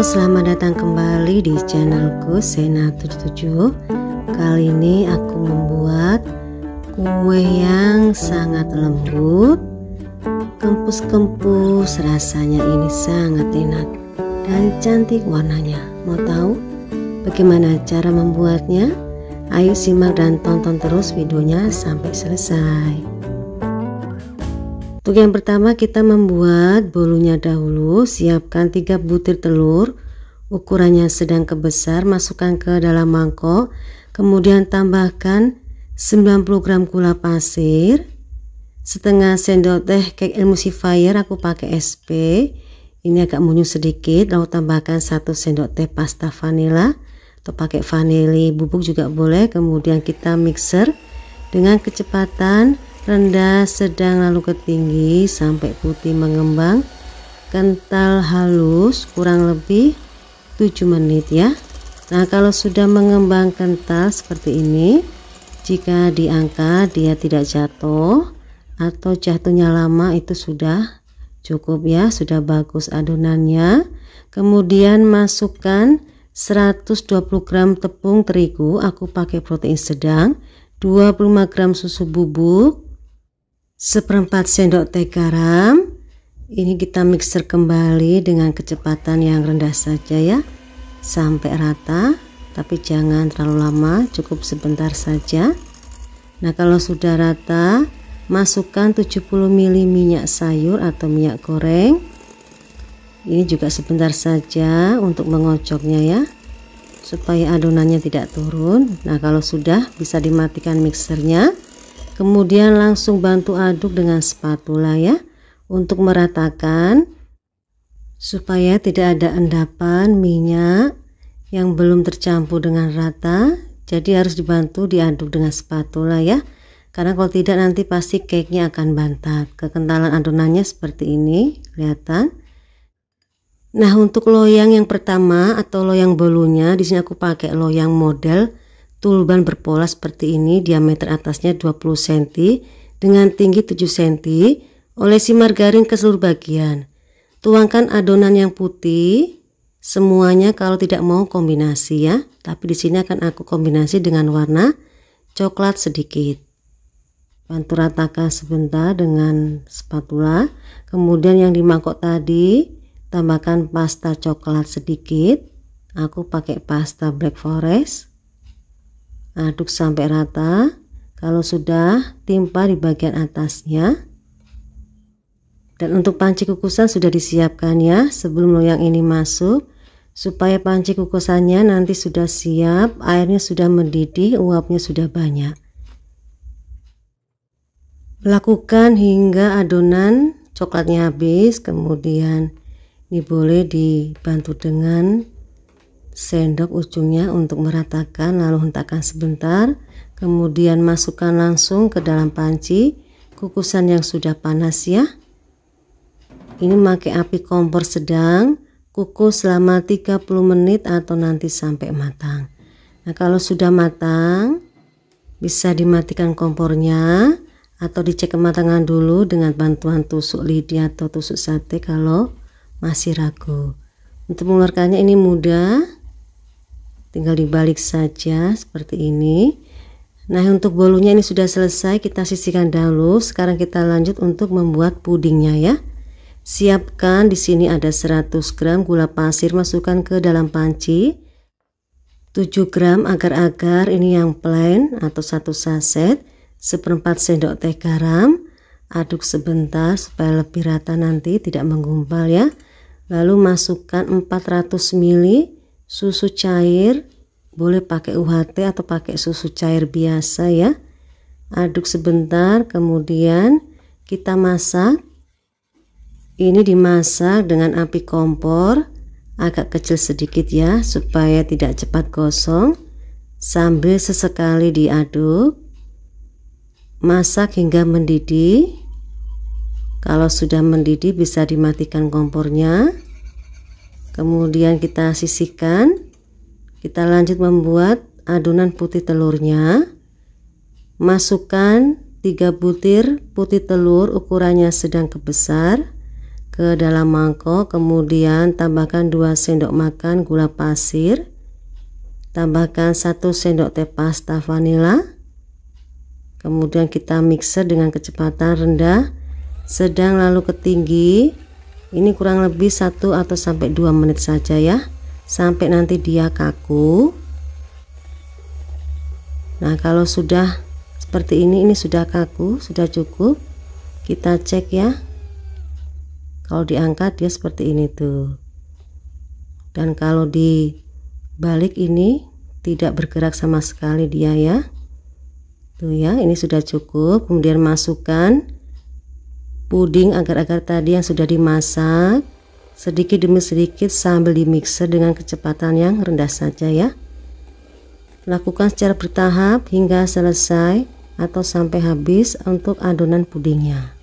selamat datang kembali di channelku Sena77 Kali ini aku membuat kue yang sangat lembut Kempus-kempus rasanya ini sangat enak dan cantik warnanya Mau tahu bagaimana cara membuatnya? Ayo simak dan tonton terus videonya sampai selesai untuk yang pertama kita membuat bolunya dahulu, siapkan 3 butir telur, ukurannya sedang kebesar, masukkan ke dalam mangkok, kemudian tambahkan 90 gram gula pasir, setengah sendok teh cake emulsifier aku pakai SP, ini agak munyu sedikit lalu tambahkan 1 sendok teh pasta vanila atau pakai vanili bubuk juga boleh kemudian kita mixer dengan kecepatan rendah, sedang lalu ke tinggi sampai putih mengembang kental halus kurang lebih 7 menit ya Nah kalau sudah mengembang kental seperti ini jika diangkat dia tidak jatuh atau jatuhnya lama itu sudah cukup ya sudah bagus adonannya kemudian masukkan 120 gram tepung terigu aku pakai protein sedang 25 gram susu bubuk seperempat sendok teh garam ini kita mixer kembali dengan kecepatan yang rendah saja ya sampai rata tapi jangan terlalu lama cukup sebentar saja nah kalau sudah rata masukkan 70 ml minyak sayur atau minyak goreng ini juga sebentar saja untuk mengocoknya ya supaya adonannya tidak turun nah kalau sudah bisa dimatikan mixernya Kemudian langsung bantu aduk dengan spatula ya untuk meratakan supaya tidak ada endapan minyak yang belum tercampur dengan rata. Jadi harus dibantu diaduk dengan spatula ya. Karena kalau tidak nanti pasti cake-nya akan bantat. Kekentalan adonannya seperti ini, kelihatan. Nah, untuk loyang yang pertama atau loyang bolunya, di sini aku pakai loyang model Tulban berpola seperti ini, diameter atasnya 20 cm dengan tinggi 7 cm, olesi margarin ke seluruh bagian. Tuangkan adonan yang putih, semuanya kalau tidak mau kombinasi ya, tapi di sini akan aku kombinasi dengan warna coklat sedikit. Bantu ratakan sebentar dengan spatula, kemudian yang di mangkok tadi tambahkan pasta coklat sedikit, aku pakai pasta black forest aduk sampai rata kalau sudah timpa di bagian atasnya dan untuk panci kukusan sudah disiapkan ya sebelum loyang ini masuk supaya panci kukusannya nanti sudah siap airnya sudah mendidih uapnya sudah banyak lakukan hingga adonan coklatnya habis kemudian ini boleh dibantu dengan sendok ujungnya untuk meratakan lalu hentakan sebentar kemudian masukkan langsung ke dalam panci kukusan yang sudah panas ya ini pakai api kompor sedang kukus selama 30 menit atau nanti sampai matang nah kalau sudah matang bisa dimatikan kompornya atau dicek kematangan dulu dengan bantuan tusuk lidi atau tusuk sate kalau masih ragu untuk mengeluarkannya ini mudah tinggal dibalik saja seperti ini nah untuk bolunya ini sudah selesai kita sisihkan dahulu sekarang kita lanjut untuk membuat pudingnya ya siapkan di sini ada 100 gram gula pasir masukkan ke dalam panci 7 gram agar-agar ini yang plain atau satu saset seperempat sendok teh garam aduk sebentar supaya lebih rata nanti tidak menggumpal ya lalu masukkan 400 ml susu cair boleh pakai UHT atau pakai susu cair biasa ya aduk sebentar kemudian kita masak ini dimasak dengan api kompor agak kecil sedikit ya supaya tidak cepat gosong sambil sesekali diaduk masak hingga mendidih kalau sudah mendidih bisa dimatikan kompornya kemudian kita sisihkan kita lanjut membuat adonan putih telurnya masukkan 3 butir putih telur ukurannya sedang kebesar ke dalam mangkok kemudian tambahkan 2 sendok makan gula pasir tambahkan 1 sendok teh pasta vanila kemudian kita mixer dengan kecepatan rendah sedang lalu ketinggi ini kurang lebih satu atau sampai dua menit saja ya sampai nanti dia kaku nah kalau sudah seperti ini ini sudah kaku sudah cukup kita cek ya kalau diangkat dia seperti ini tuh dan kalau di balik ini tidak bergerak sama sekali dia ya tuh ya ini sudah cukup kemudian masukkan puding agar-agar tadi yang sudah dimasak sedikit demi sedikit sambil dimixer dengan kecepatan yang rendah saja ya lakukan secara bertahap hingga selesai atau sampai habis untuk adonan pudingnya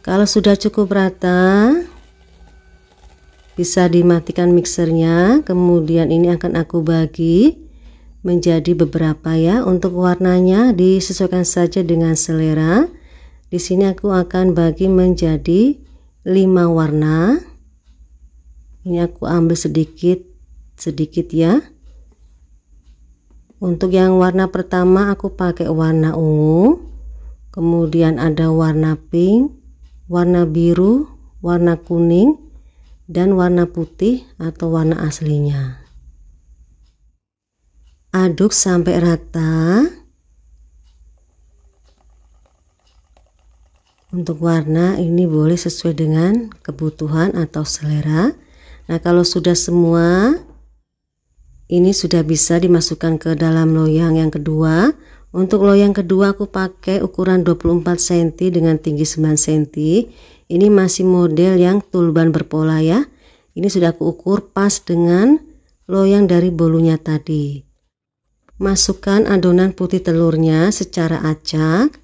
kalau sudah cukup rata bisa dimatikan mixernya kemudian ini akan aku bagi menjadi beberapa ya untuk warnanya disesuaikan saja dengan selera di sini aku akan bagi menjadi lima warna ini aku ambil sedikit sedikit ya untuk yang warna pertama aku pakai warna ungu kemudian ada warna pink warna biru warna kuning dan warna putih atau warna aslinya. Aduk sampai rata. Untuk warna ini boleh sesuai dengan kebutuhan atau selera. Nah, kalau sudah semua ini sudah bisa dimasukkan ke dalam loyang yang kedua. Untuk loyang kedua aku pakai ukuran 24 cm dengan tinggi 9 cm. Ini masih model yang tulban berpola ya. Ini sudah aku ukur pas dengan loyang dari bolunya tadi. Masukkan adonan putih telurnya secara acak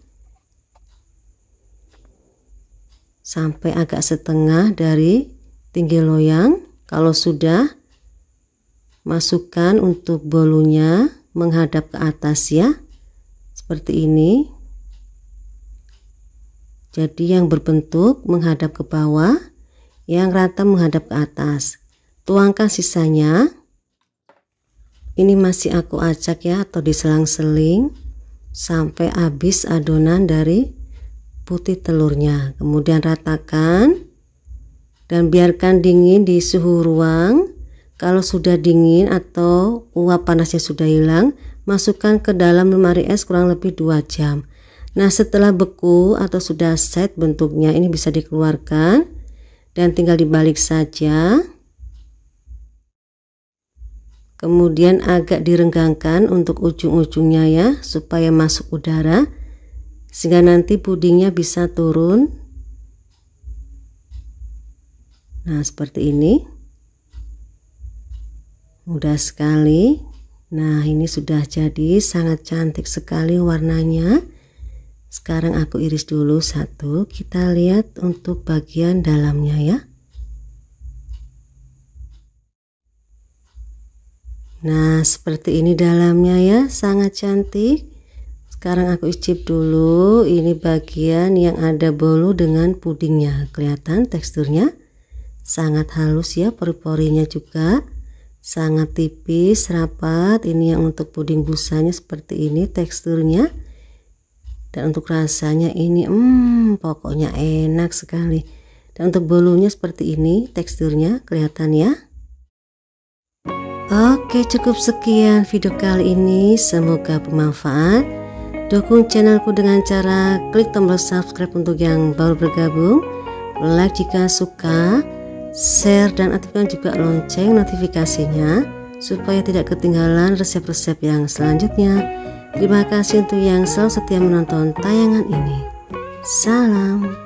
sampai agak setengah dari tinggi loyang. Kalau sudah, masukkan untuk bolunya menghadap ke atas ya. Seperti ini. Jadi yang berbentuk menghadap ke bawah, yang rata menghadap ke atas. Tuangkan sisanya. Ini masih aku acak ya atau diselang-seling sampai habis adonan dari putih telurnya. Kemudian ratakan dan biarkan dingin di suhu ruang. Kalau sudah dingin atau uap panasnya sudah hilang, masukkan ke dalam lemari es kurang lebih 2 jam. Nah setelah beku atau sudah set bentuknya ini bisa dikeluarkan dan tinggal dibalik saja. Kemudian agak direnggangkan untuk ujung-ujungnya ya supaya masuk udara sehingga nanti pudingnya bisa turun. Nah seperti ini. Mudah sekali. Nah ini sudah jadi sangat cantik sekali warnanya. Sekarang aku iris dulu satu. Kita lihat untuk bagian dalamnya ya. Nah, seperti ini dalamnya ya, sangat cantik. Sekarang aku icip dulu, ini bagian yang ada bolu dengan pudingnya. Kelihatan teksturnya sangat halus ya, pori-porinya juga sangat tipis, rapat. Ini yang untuk puding busanya seperti ini teksturnya dan untuk rasanya ini hmm pokoknya enak sekali dan untuk bolunya seperti ini teksturnya kelihatan ya Oke cukup sekian video kali ini semoga bermanfaat Dukung channelku dengan cara klik tombol subscribe untuk yang baru bergabung Like jika suka Share dan aktifkan juga lonceng notifikasinya Supaya tidak ketinggalan resep-resep yang selanjutnya Terima kasih untuk yang selalu setia menonton tayangan ini. Salam.